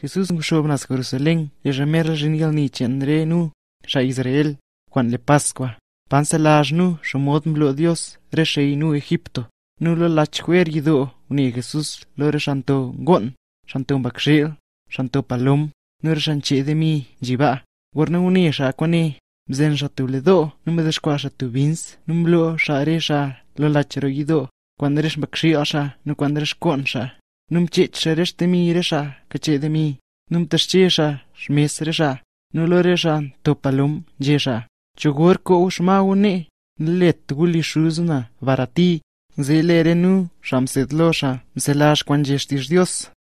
Jesús marchó a Jerusalén y remera genial niche André nu, ya Israel, Juan le Pascua. Panza las nu, a Dios, Resheinu nu Egipto. Nu lo lach yido, uni Jesús lo santo gon, un bakshil, santo palom, nu sanche de mi, jiba. Gorna uni ya kwani, bzen sa tu le do, nu me deshkwa tu bins, nu mlo ya re lo lachero yido. Cuando eres bakshil ya, nu cuando eres concha. Nu mi chit sherish de mi resha, kache de mi. Nu mi tashchisha, shmes resha. Nu lo resha, topalum, jesha. Chugur ko ushma wune, let guli shuzuna, varati. Zele renu, sham sedlosha, mselash kwan jeshtish dios.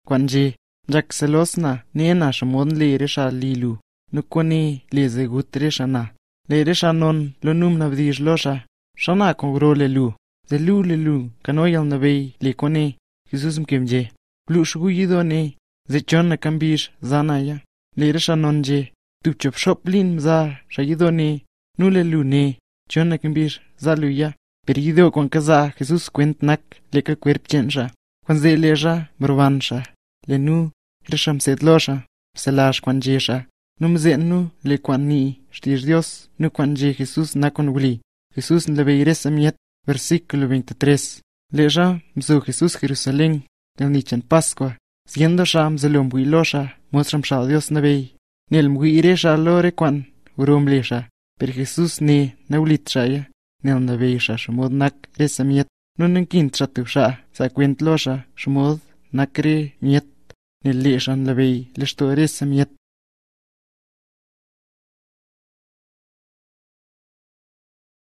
Kwan je, jak selosna, nena shamon le resha lilu. Nu kone le zegut resha na. Le resha non, lo num na vdish losha. Shana kongro le lu. Zelu le lu, kanoyal na vei, le kone. Jesús mkemje. Em Luxgu yido ne. Zechon na kambir Zanaya, ya. Lera shanon je. Tupchop shoplin mza shayido ne. Nule ne. kambir Zaluya, ya. Perido con kaza Jesús cuentnak leka cuerpchenja. Cuan zeleja Lenu Risham sedlosha. Selash Kwanjesha, Num zenu le Kwani, Shtir Dios nu cuanje Jesús na wuli. Jesús le em Versículo 23. Лежа, мзу Хисус Херусалим, нелничен Пасқua, сјендоша мзелом гуилоша, мострам шал Диос навей. Нел мгуиреша лоре кван, урум леша, пер Хисус не на наулитшая, нел на навейша шумод нак ресамиет, но ненкин тратуша, саквент лоша, шумод накре нет. Нел лешан лавей, лешто ресамиет,